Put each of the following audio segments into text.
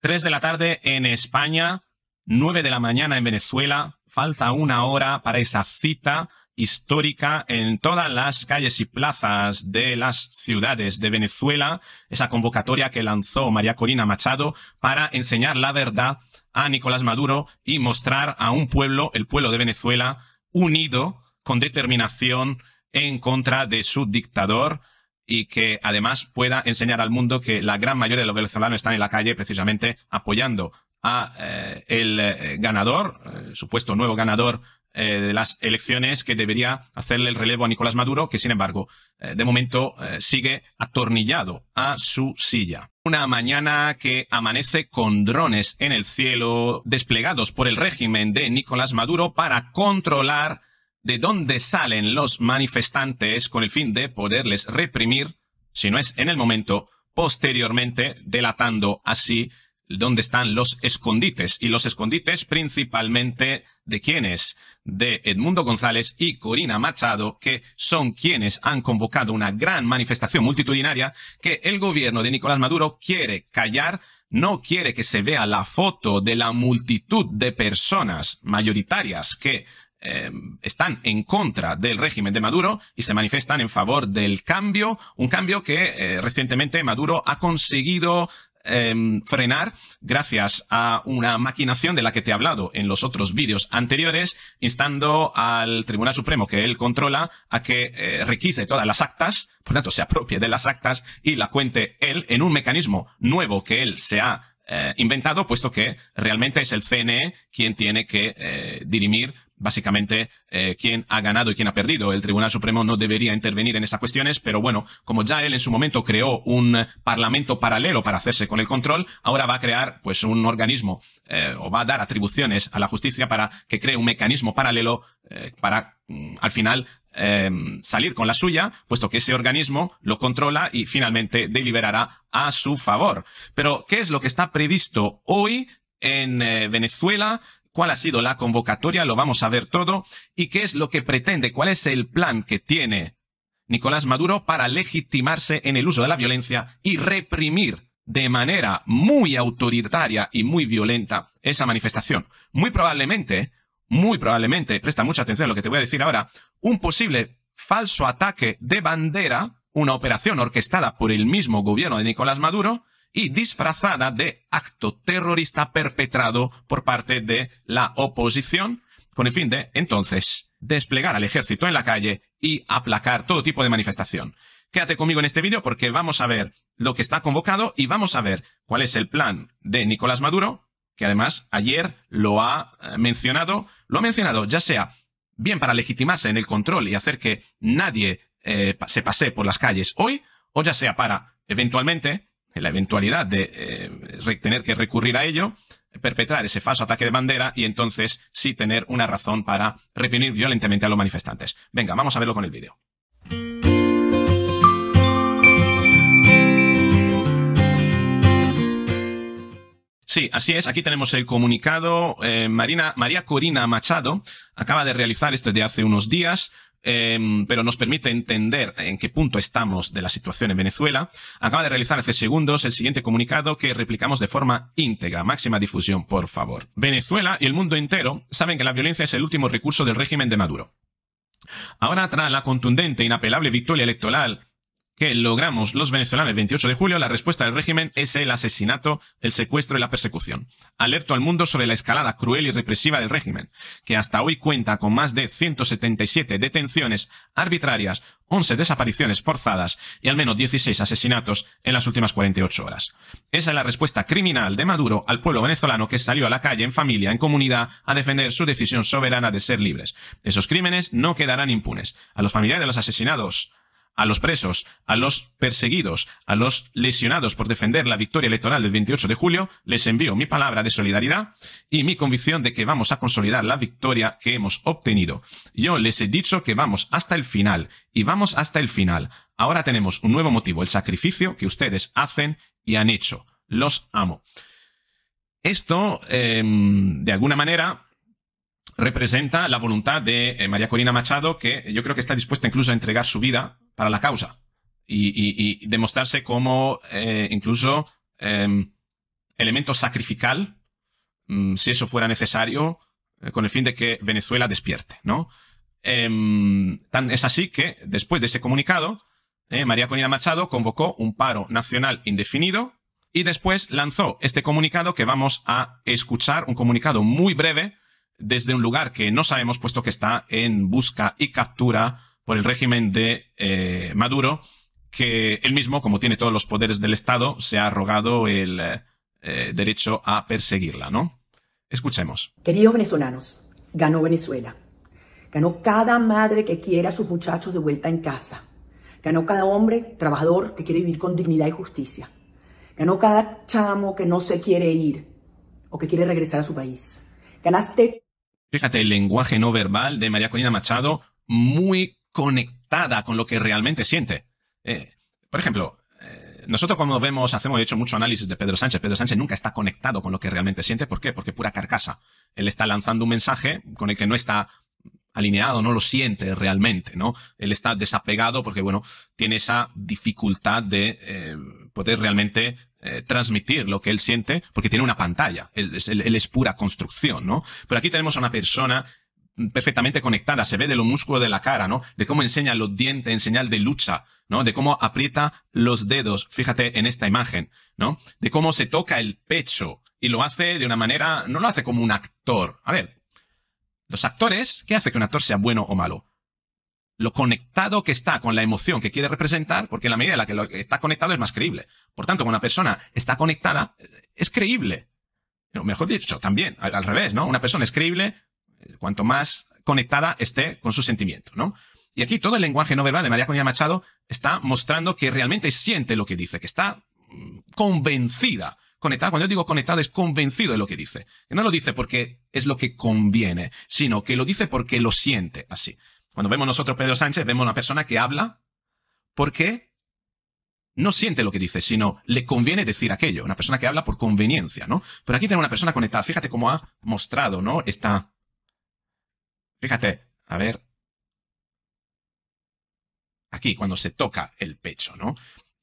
3 de la tarde en España, 9 de la mañana en Venezuela. Falta una hora para esa cita histórica en todas las calles y plazas de las ciudades de Venezuela, esa convocatoria que lanzó María Corina Machado para enseñar la verdad a Nicolás Maduro y mostrar a un pueblo, el pueblo de Venezuela, unido con determinación en contra de su dictador y que además pueda enseñar al mundo que la gran mayoría de los venezolanos están en la calle precisamente apoyando a eh, el eh, ganador, eh, supuesto nuevo ganador de las elecciones que debería hacerle el relevo a Nicolás Maduro, que sin embargo, de momento sigue atornillado a su silla. Una mañana que amanece con drones en el cielo desplegados por el régimen de Nicolás Maduro para controlar de dónde salen los manifestantes con el fin de poderles reprimir, si no es en el momento, posteriormente delatando así dónde están los escondites. Y los escondites principalmente de quienes? De Edmundo González y Corina Machado, que son quienes han convocado una gran manifestación multitudinaria que el gobierno de Nicolás Maduro quiere callar, no quiere que se vea la foto de la multitud de personas mayoritarias que Em, están en contra del régimen de Maduro y se manifiestan en favor del cambio, un cambio que eh, recientemente Maduro ha conseguido em, frenar gracias a una maquinación de la que te he hablado en los otros vídeos anteriores, instando al Tribunal Supremo que él controla a que eh, requise todas las actas, por tanto se apropie de las actas y la cuente él en un mecanismo nuevo que él se ha eh, inventado, puesto que realmente es el CNE quien tiene que dirimir básicamente eh, quién ha ganado y quién ha perdido. El Tribunal Supremo no debería intervenir en esas cuestiones, pero bueno, como ya él en su momento creó un parlamento paralelo para hacerse con el control, ahora va a crear pues un organismo eh, o va a dar atribuciones a la justicia para que cree un mecanismo paralelo eh, para mm, al final em, salir con la suya, puesto que ese organismo lo controla y finalmente deliberará a su favor. Pero, ¿qué es lo que está previsto hoy en Venezuela cuál ha sido la convocatoria, lo vamos a ver todo, y qué es lo que pretende, cuál es el plan que tiene Nicolás Maduro para legitimarse en el uso de la violencia y reprimir de manera muy autoritaria y muy violenta esa manifestación. Muy probablemente, muy probablemente, presta mucha atención a lo que te voy a decir ahora, un posible falso ataque de bandera, una operación orquestada por el mismo gobierno de Nicolás Maduro, y disfrazada de acto terrorista perpetrado por parte de la oposición, con el fin de, entonces, desplegar al ejército en la calle y aplacar todo tipo de manifestación. Quédate conmigo en este vídeo porque vamos a ver lo que está convocado y vamos a ver cuál es el plan de Nicolás Maduro, que además ayer lo ha eh, mencionado, lo ha mencionado ya sea bien para legitimarse en el control y hacer que nadie eh, se pase por las calles hoy, o ya sea para, eventualmente, la eventualidad de eh, tener que recurrir a ello, perpetrar ese falso ataque de bandera y entonces sí tener una razón para reprimir violentamente a los manifestantes. Venga, vamos a verlo con el vídeo. Sí, así es. Aquí tenemos el comunicado. Eh, Marina, María Corina Machado acaba de realizar esto de hace unos días Em, pero nos permite entender en qué punto estamos de la situación en Venezuela, acaba de realizar hace segundos el siguiente comunicado que replicamos de forma íntegra. Máxima difusión, por favor. Venezuela y el mundo entero saben que la violencia es el último recurso del régimen de Maduro. Ahora, tras la contundente e inapelable victoria electoral que logramos los venezolanos el 28 de julio, la respuesta del régimen es el asesinato, el secuestro y la persecución. Alerto al mundo sobre la escalada cruel y represiva del régimen, que hasta hoy cuenta con más de 177 detenciones arbitrarias, 11 desapariciones forzadas y al menos 16 asesinatos en las últimas 48 horas. Esa es la respuesta criminal de Maduro al pueblo venezolano que salió a la calle en familia, en comunidad, a defender su decisión soberana de ser libres. Esos crímenes no quedarán impunes. A los familiares de los asesinados a los presos, a los perseguidos, a los lesionados por defender la victoria electoral del 28 de julio, les envío mi palabra de solidaridad y mi convicción de que vamos a consolidar la victoria que hemos obtenido. Yo les he dicho que vamos hasta el final y vamos hasta el final. Ahora tenemos un nuevo motivo, el sacrificio que ustedes hacen y han hecho. Los amo. Esto, em, de alguna manera, representa la voluntad de eh, María Corina Machado, que yo creo que está dispuesta incluso a entregar su vida para la causa y, demostrarse como eh, incluso em, elemento sacrifical, mm, si eso fuera necesario, eh, con el fin de que Venezuela despierte, ¿no? Em, es así que después de ese comunicado, eh, María Corina Machado convocó un paro nacional indefinido y después lanzó este comunicado que vamos a escuchar, un comunicado muy breve desde un lugar que no sabemos puesto que está en busca y captura por el régimen de eh, Maduro, que él mismo, como tiene todos los poderes del Estado, se ha arrogado el eh, derecho a perseguirla, ¿no? Escuchemos. Queridos venezolanos, ganó Venezuela. Ganó cada madre que quiera a sus muchachos de vuelta en casa. Ganó cada hombre trabajador que quiere vivir con dignidad y justicia. Ganó cada chamo que no se quiere ir o que quiere regresar a su país. Ganaste. Fíjate el lenguaje no verbal de María Corina Machado, muy conectada con lo que realmente siente. Eh, por ejemplo, eh, nosotros cuando vemos, hacemos, hecho, mucho análisis de Pedro Sánchez. Pedro Sánchez nunca está conectado con lo que realmente siente. ¿Por qué? Porque pura carcasa. Él está lanzando un mensaje con el que no está alineado, no lo siente realmente, ¿no? Él está desapegado porque, bueno, tiene esa dificultad de eh, poder realmente transmitir lo que él siente porque tiene una pantalla. Él, él, es pura construcción, ¿no? Pero aquí tenemos a una persona perfectamente conectada, se ve de los músculos de la cara, ¿no? De cómo enseña los dientes en señal de lucha, ¿no? De cómo aprieta los dedos, fíjate en esta imagen, ¿no? De cómo se toca el pecho y lo hace de una manera, no lo hace como un actor. A ver, los actores, ¿qué hace que un actor sea bueno o malo? Lo conectado que está con la emoción que quiere representar, porque en la medida en la que está conectado es más creíble. Por tanto, cuando una persona está conectada, es creíble. mejor dicho, también, al revés, ¿no? Una persona es creíble cuanto más conectada esté con su sentimiento, ¿no? Y aquí todo el lenguaje no verbal de María Conía Machado está mostrando que realmente siente lo que dice, que está mm, convencida. Conectada, cuando yo digo conectada, es convencido de lo que dice. Que no lo dice porque es lo que conviene, sino que lo dice porque lo siente así. Cuando vemos nosotros Pedro Sánchez, vemos una persona que habla porque no siente lo que dice, sino le conviene decir aquello. Una persona que habla por conveniencia, ¿no? Pero aquí tenemos una persona conectada. Fíjate cómo ha mostrado, ¿no? Esta, Fíjate, a ver. Aquí, cuando se toca el pecho, ¿no?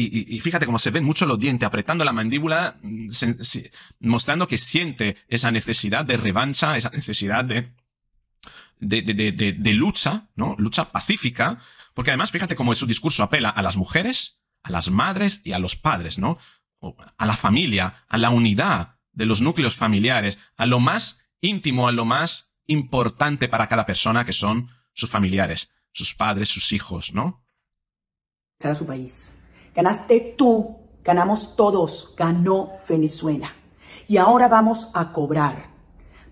Y, fíjate cómo se ven mucho los dientes, apretando la mandíbula, mm, mostrando que siente esa necesidad de revancha, esa necesidad de, de, de, de, de, lucha, ¿no? Lucha pacífica, porque además fíjate cómo su discurso apela a las mujeres, a las madres y a los padres, ¿no? A la familia, a la unidad de los núcleos familiares, a lo más íntimo, a lo más importante para cada persona, que son sus familiares, sus padres, sus hijos, ¿no? Será su país. Ganaste tú, ganamos todos, ganó Venezuela. Y ahora vamos a cobrar.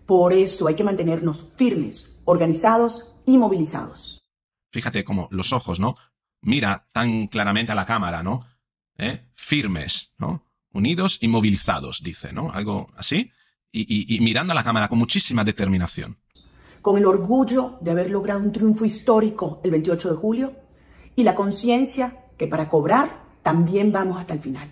Por eso hay que mantenernos firmes, organizados y movilizados. Fíjate cómo los ojos, ¿no? Mira tan claramente a la cámara, ¿no? ¿Eh? Firmes, ¿no? Unidos y movilizados, dice, ¿no? Algo así. y mirando a la cámara con muchísima determinación con el orgullo de haber logrado un triunfo histórico el 28 de julio y la conciencia que para cobrar también vamos hasta el final.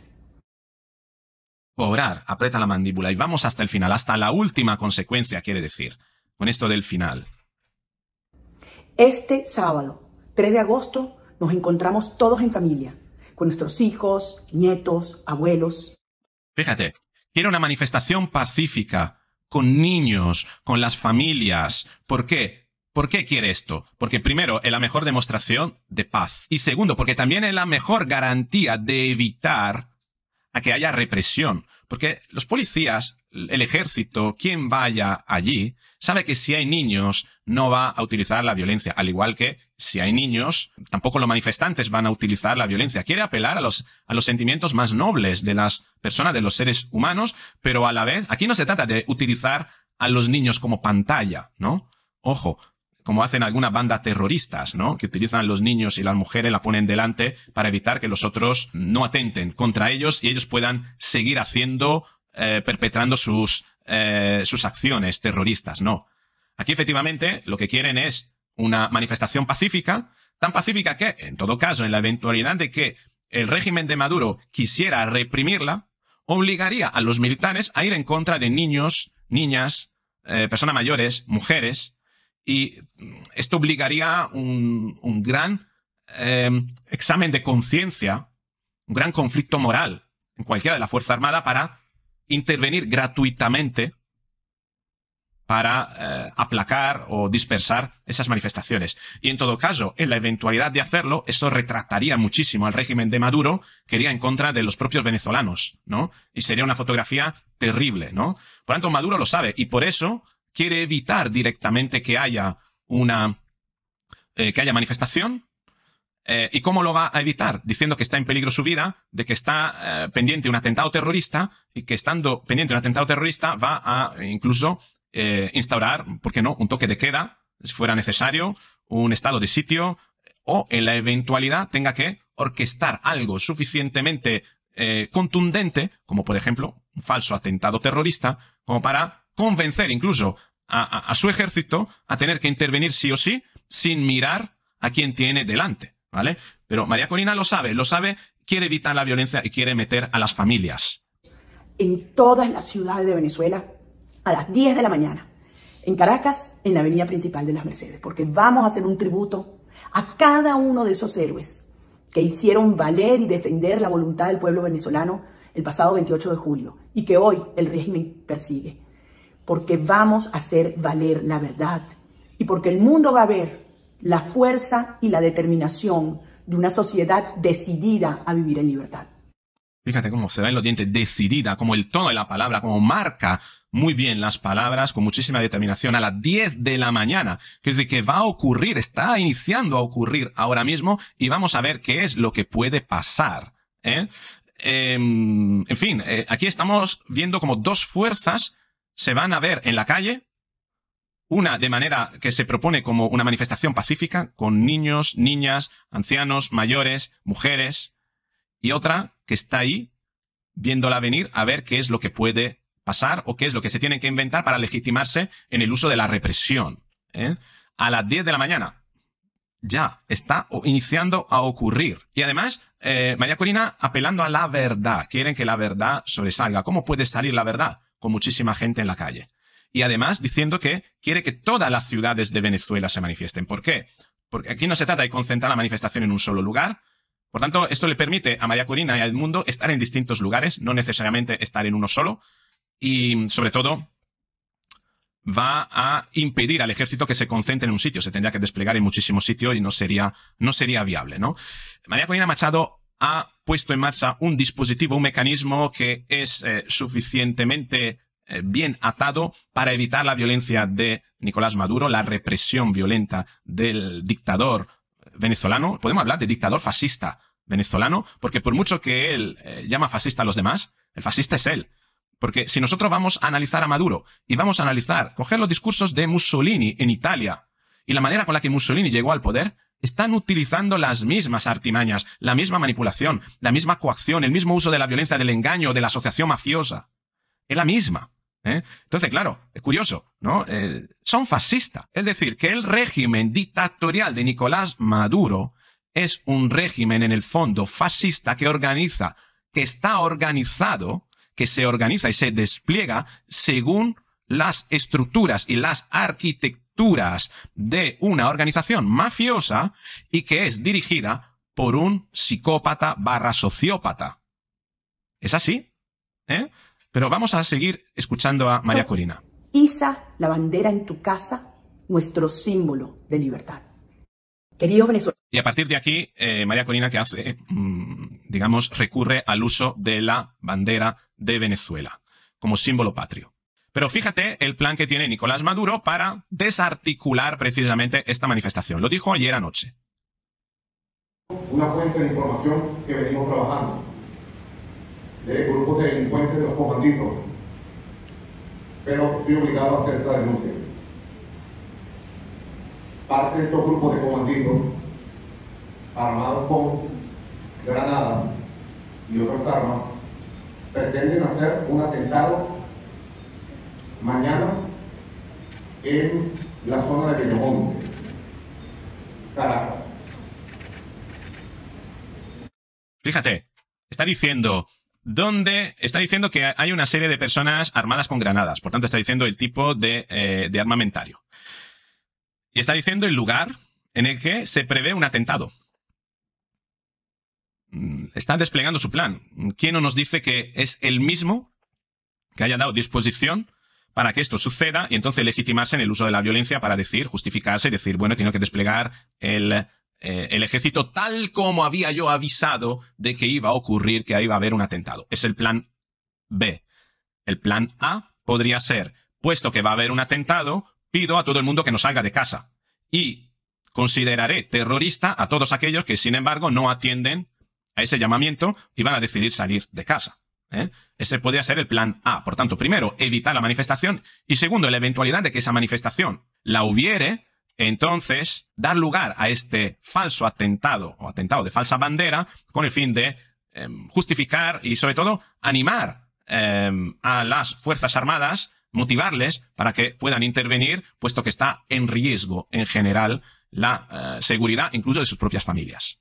Cobrar, aprieta la mandíbula y vamos hasta el final, hasta la última consecuencia, quiere decir, con esto del final. Este sábado, 3 de agosto, nos encontramos todos en familia, con nuestros hijos, nietos, abuelos. Fíjate, quiero una manifestación pacífica, con niños, con las familias. ¿Por qué? ¿Por qué quiere esto? Porque primero, es la mejor demostración de paz. Y segundo, porque también es la mejor garantía de evitar a que haya represión. Porque los policías, el ejército, quien vaya allí, sabe que si hay niños no va a utilizar la violencia, al igual que si hay niños, tampoco los manifestantes van a utilizar la violencia. Quiere apelar a los, a los sentimientos más nobles de las personas, de los seres humanos, pero a la vez, aquí no se trata de utilizar a los niños como pantalla, ¿no? Ojo, como hacen alguna banda terroristas, ¿no? Que utilizan a los niños y las mujeres, la ponen delante para evitar que los otros no atenten contra ellos y ellos puedan seguir haciendo, eh, perpetrando sus, eh, sus acciones terroristas, ¿no? Aquí efectivamente lo que quieren es una manifestación pacífica, tan pacífica que, en todo caso, en la eventualidad de que el régimen de Maduro quisiera reprimirla, obligaría a los militares a ir en contra de niños, niñas, eh, personas mayores, mujeres, y mm, esto obligaría un, un gran eh, examen de conciencia, un gran conflicto moral en cualquiera de la Fuerza Armada para intervenir gratuitamente para eh, aplacar o dispersar esas manifestaciones. Y en todo caso, en la eventualidad de hacerlo, eso retrataría muchísimo al régimen de Maduro, que iría en contra de los propios venezolanos, ¿no? Y sería una fotografía terrible, ¿no? Por tanto, Maduro lo sabe y por eso quiere evitar directamente que haya una... Eh, que haya manifestación, eh, ¿Y cómo lo va a evitar? Diciendo que está en peligro su vida, de que está pendiente un atentado terrorista y que estando pendiente de un atentado terrorista va a incluso eh, instaurar, ¿por qué no?, un toque de queda, si fuera necesario, un estado de sitio, o en la eventualidad tenga que orquestar algo suficientemente eh, contundente, como por ejemplo un falso atentado terrorista, como para convencer incluso a, su ejército a tener que intervenir sí o sí sin mirar a quien tiene delante, ¿vale? Pero María Corina lo sabe, lo sabe, quiere evitar la violencia y quiere meter a las familias. En todas las ciudades de Venezuela a las 10 de la mañana en Caracas, en la avenida principal de las Mercedes, porque vamos a hacer un tributo a cada uno de esos héroes que hicieron valer y defender la voluntad del pueblo venezolano el pasado 28 de julio y que hoy el régimen persigue, porque vamos a hacer valer la verdad y porque el mundo va a ver la fuerza y la determinación de una sociedad decidida a vivir en libertad. Fíjate cómo se en los dientes, decidida, como el tono de la palabra, como marca muy bien las palabras con muchísima determinación a las 10 de la mañana. Que es de que va a ocurrir, está iniciando a ocurrir ahora mismo y vamos a ver qué es lo que puede pasar. ¿eh? Em, en fin, eh, aquí estamos viendo como dos fuerzas se van a ver en la calle. Una de manera que se propone como una manifestación pacífica con niños, niñas, ancianos, mayores, mujeres, y otra que está ahí viéndola venir a ver qué es lo que puede pasar o qué es lo que se tiene que inventar para legitimarse en el uso de la represión. ¿eh? A las 10 de la mañana. Ya, está iniciando a ocurrir. Y además, eh, María Corina apelando a la verdad. Quieren que la verdad sobresalga. ¿Cómo puede salir la verdad? Con muchísima gente en la calle. Y además diciendo que quiere que todas las ciudades de Venezuela se manifiesten. ¿Por qué? Porque aquí no se trata de concentrar la manifestación en un solo lugar, por tanto, esto le permite a María Corina y al mundo estar en distintos lugares, no necesariamente estar en uno solo, y sobre todo va a impedir al ejército que se concentre en un sitio, se tendría que desplegar en muchísimos sitios y no sería, no sería viable, ¿no? María Corina Machado ha puesto en marcha un dispositivo, un mecanismo que es eh, suficientemente eh, bien atado para evitar la violencia de Nicolás Maduro, la represión violenta del dictador venezolano, podemos hablar de dictador fascista venezolano, porque por mucho que él eh, llama fascista a los demás, el fascista es él. Porque si nosotros vamos a analizar a Maduro y vamos a analizar, coger los discursos de Mussolini en Italia y la manera con la que Mussolini llegó al poder, están utilizando las mismas artimañas, la misma manipulación, la misma coacción, el mismo uso de la violencia, del engaño, de la asociación mafiosa. Es la misma. ¿eh? Entonces, claro, es curioso, ¿no? Eh, son fascistas. Es decir, que el régimen dictatorial de Nicolás Maduro es un régimen en el fondo fascista que organiza, que está organizado, que se organiza y se despliega según las estructuras y las arquitecturas de una organización mafiosa y que es dirigida por un psicópata barra sociópata. ¿Es así? ¿Eh? Pero vamos a seguir escuchando a María Corina. Isa la bandera en tu casa, nuestro símbolo de libertad. Querido Venezuela. Y a partir de aquí, eh, María Corina, que hace, mm, digamos, recurre al uso de la bandera de Venezuela como símbolo patrio. Pero fíjate el plan que tiene Nicolás Maduro para desarticular precisamente esta manifestación. Lo dijo ayer anoche. Una fuente de información que venimos trabajando de grupos de delincuentes de los comanditos. Pero estoy obligado a hacer esta denuncia. Parte de estos grupos de comanditos, armados con granadas y otras armas, pretenden hacer un atentado mañana en la zona de Bellomonte, Fíjate, está diciendo donde está diciendo que hay una serie de personas armadas con granadas. Por tanto, está diciendo el tipo de, eh, armamentario. Y está diciendo el lugar en el que se prevé un atentado. Mm, está desplegando su plan. ¿Quién no nos dice que es el mismo que haya dado disposición para que esto suceda y entonces legitimarse en el uso de la violencia para decir, justificarse y decir, bueno, tiene que desplegar el eh, el ejército tal como había yo avisado de que iba a ocurrir, que ahí iba a haber un atentado. Es el plan B. El plan A podría ser, puesto que va a haber un atentado, pido a todo el mundo que no salga de casa. Y consideraré terrorista a todos aquellos que, sin embargo, no atienden a ese llamamiento y van a decidir salir de casa. ¿eh? Ese podría ser el plan A. Por tanto, primero, evitar la manifestación y segundo, la eventualidad de que esa manifestación la hubiere, entonces dar lugar a este falso atentado o atentado de falsa bandera con el fin de em, justificar y sobre todo animar em, a las Fuerzas Armadas, motivarles para que puedan intervenir, puesto que está en riesgo en general la eh, seguridad incluso de sus propias familias.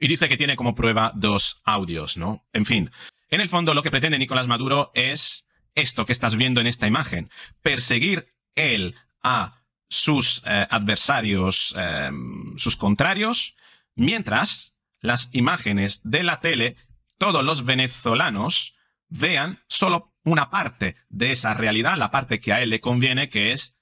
Y dice que tiene como prueba dos audios, ¿no? En fin, en el fondo lo que pretende Nicolás Maduro es esto que estás viendo en esta imagen, perseguir él a sus eh, adversarios, em, sus contrarios, mientras las imágenes de la tele, todos los venezolanos vean solo una parte de esa realidad, la parte que a él le conviene, que es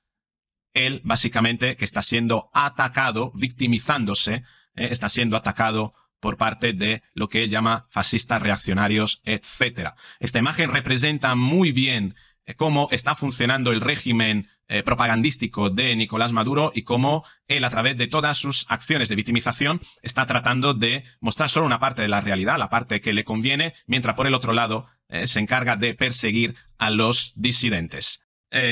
él básicamente que está siendo atacado, victimizándose, eh, está siendo atacado por parte de lo que él llama fascistas reaccionarios, etc. Esta imagen representa muy bien eh, cómo está funcionando el régimen eh, propagandístico de Nicolás Maduro y cómo él, a través de todas sus acciones de victimización, está tratando de mostrar solo una parte de la realidad, la parte que le conviene, mientras por el otro lado eh, se encarga de perseguir a los disidentes.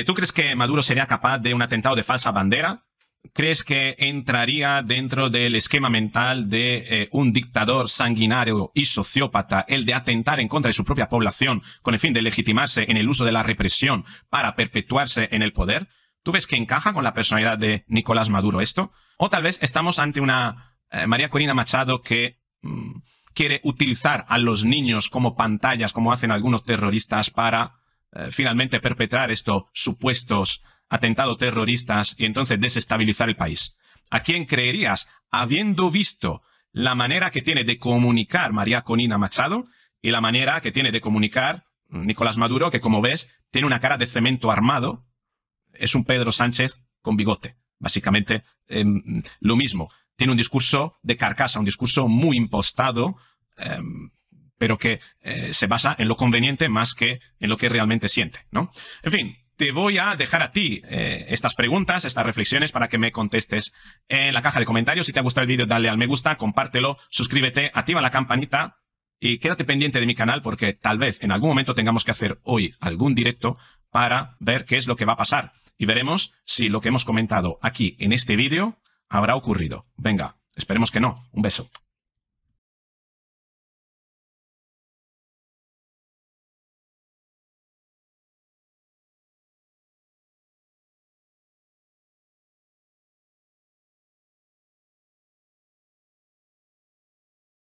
¿Tú crees que Maduro sería capaz de un atentado de falsa bandera? crees que entraría dentro del esquema mental de eh, un dictador sanguinario y sociópata, el de atentar en contra de su propia población con el fin de legitimarse en el uso de la represión para perpetuarse en el poder? ¿Tú ves que encaja con la personalidad de Nicolás Maduro esto? O tal vez estamos ante una eh, María Corina Machado que mm, quiere utilizar a los niños como pantallas, como hacen algunos terroristas, para eh, finalmente perpetrar estos supuestos atentado terroristas y entonces desestabilizar el país. ¿A quién creerías, habiendo visto la manera que tiene de comunicar María Conina Machado y la manera que tiene de comunicar Nicolás Maduro, que como ves, tiene una cara de cemento armado, es un Pedro Sánchez con bigote, básicamente em, lo mismo. Tiene un discurso de carcasa, un discurso muy impostado, em, pero que eh, se basa en lo conveniente más que en lo que realmente siente, ¿no? En fin, te voy a dejar a ti eh, estas preguntas, estas reflexiones para que me contestes en la caja de comentarios. Si te ha gustado el vídeo, dale al me gusta, compártelo, suscríbete, activa la campanita y quédate pendiente de mi canal porque tal vez en algún momento tengamos que hacer hoy algún directo para ver qué es lo que va a pasar. Y veremos si lo que hemos comentado aquí en este vídeo habrá ocurrido. Venga, esperemos que no. Un beso.